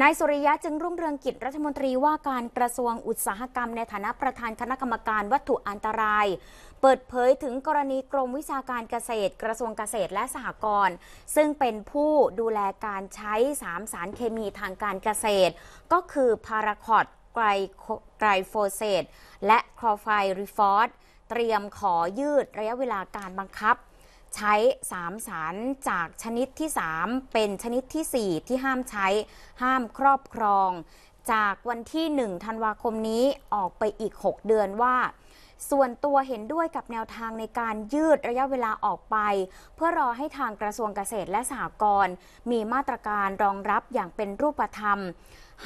นายสุริยะจึงรุ่งเรืองกิจรัฐมนตรีว่าการกระทรวงอุตสาหกรรมในฐานะประธานคณะกรรมการวัตถุอันตราย เปิดเผยถึงกรณีกรมวิชาการเกษตร กระทรวงเกษตรและสหกรณ์ซึ่งเป็นผู้ดูแลการใช้สามสารเคมีทางการเกษตร ก็คือพาราคอตไกรไกรโฟเซตและคลอไฟริฟอสเตรียมขอยืดระยะเวลาการบังคับใช้3สารจากชนิดที่ 3 เป็นชนิดที่ 4 ที่ห้ามใช้ ห้ามครอบครอง จากวันที่1ธันวาคมนี้ออกไปอีก 6 เดือนว่า ส่วนตัวเห็นด้วยกับแนวทางในการยืดระยะเวลาออกไป เพื่อรอให้ทางกระทรวงเกษตรและสหกรณ์มีมาตรการรองรับอย่างเป็นรูปธรรม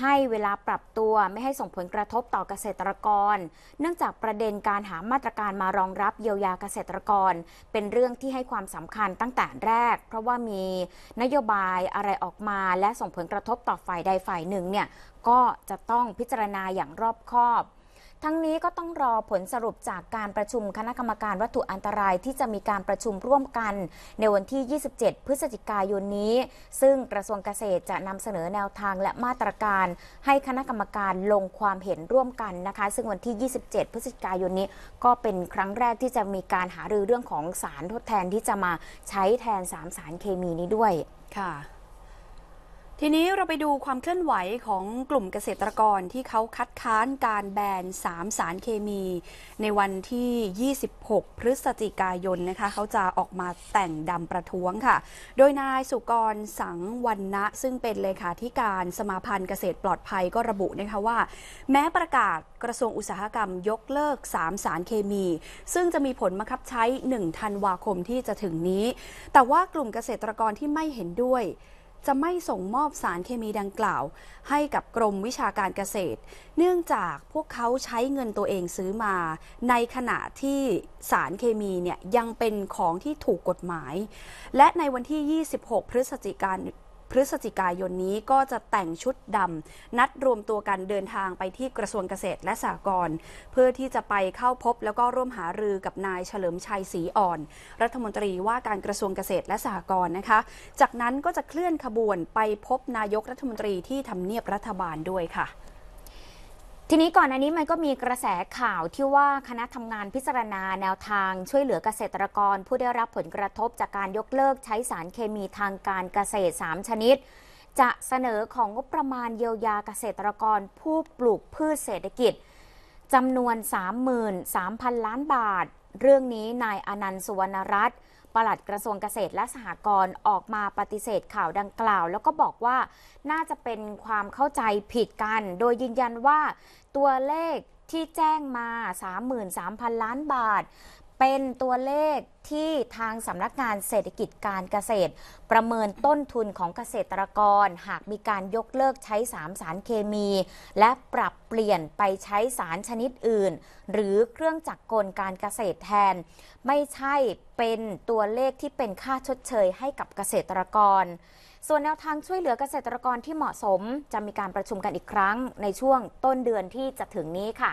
ให้เวลาปรับตัวไม่ให้ส่งผลกระทบต่อเกษตรกร เนื่องจากประเด็นการหามาตรการมารองรับเยียวยาเกษตรกร เป็นเรื่องที่ให้ความสำคัญตั้งแต่ แรก เพราะว่ามีนโยบายอะไรออกมาและส่งผลกระทบต่อฝ่ายใดฝ่ายหนึ่งเนี่ยก็จะต้องพิจารณาอย่างรอบคอบทั้งนี้ก็ต้องรอผลสรุปจากการประชุมคณะกรรมการวัตถุอันตรายที่จะมีการประชุมร่วมกัน ในวันที่ 27 พฤศจิกายนนี้ ซึ่งกระทรวงเกษตรจะนำเสนอแนวทางและมาตรการ ให้คณะกรรมการลงความเห็นร่วมกันนะคะ ซึ่งวันที่ 27 พฤศจิกายนนี้ ก็เป็นครั้งแรกที่จะมีการหารือเรื่องของสารทดแทนที่จะมาใช้แทน3สารเคมีนี้ด้วย ค่ะทีนี้เราไปดูความเคลื่อนไหวของกลุ่มเกษตรกรที่เขาคัดค้านการแบน 3 สารเคมี ในวันที่ 26 พฤศจิกายนนะคะเขาจะออกมาแต่งดำประท้วงค่ะ โดยนายสุกรสังวันนะ ซึ่งเป็นเลขาธิการสมาพันธ์เกษตรปลอดภัยก็ระบุนะคะว่า แม้ประกาศกระทรวงอุตสาหกรรมยกเลิก 3 สารเคมี ซึ่งจะมีผลบังคับใช้ 1 ธันวาคมที่จะถึงนี้ แต่ว่ากลุ่มเกษตรกรที่ไม่เห็นด้วยจะไม่ส่งมอบสารเคมีดังกล่าว ให้กับกรมวิชาการเกษตร เนื่องจากพวกเขาใช้เงินตัวเองซื้อมา ในขณะที่สารเคมีเนี่ย ยังเป็นของที่ถูกกฎหมาย และในวันที่ 26 พฤศจิกายนพฤศจิกายนนี้ก็จะแต่งชุดดำนัดรวมตัวกันเดินทางไปที่กระทรวงเกษตรและสหกรณ์เพื่อที่จะไปเข้าพบแล้วก็ร่วมหารือกับนายเฉลิมชัยศรีอ่อน รัฐมนตรีว่าการกระทรวงเกษตรและสหกรณ์นะคะ จากนั้นก็จะเคลื่อนขบวนไปพบนายกรัฐมนตรีที่ทำเนียบรัฐบาลด้วยค่ะทีนี้ก่อนอันนี้มันก็มีกระแสข่าวที่ว่าคณะทำงานพิจารณาแนวทางช่วยเหลือเกษตรกร ผู้ได้รับผลกระทบจากการยกเลิกใช้สารเคมีทางการเกษตร 3 ชนิด จะเสนอของงบประมาณเยียวยาเกษตรกรผู้ปลูกพืชเศรษฐกิจจำนวน 33,000 ล้านบาท เรื่องนี้นายอนันต์สุวรรณรัตน์ปลัดกระทรวงเกษตรและสหกรณ์ออกมาปฏิเสธข่าวดังกล่าว แล้วก็บอกว่าน่าจะเป็นความเข้าใจผิดกัน โดยยืนยันว่าตัวเลขที่แจ้งมา 33,000 ล้านบาทเป็นตัวเลขที่ทางสำนักงานเศรษฐกิจการเกษตร ประเมินต้นทุนของเกษตรกร หากมีการยกเลิกใช้สามสารเคมี และปรับเปลี่ยนไปใช้สารชนิดอื่น หรือเครื่องจักรกลการเกษตรแทน ไม่ใช่เป็นตัวเลขที่เป็นค่าชดเชยให้กับเกษตรกร ส่วนแนวทางช่วยเหลือเกษตรกรที่เหมาะสม จะมีการประชุมกันอีกครั้ง ในช่วงต้นเดือนที่จะถึงนี้ค่ะ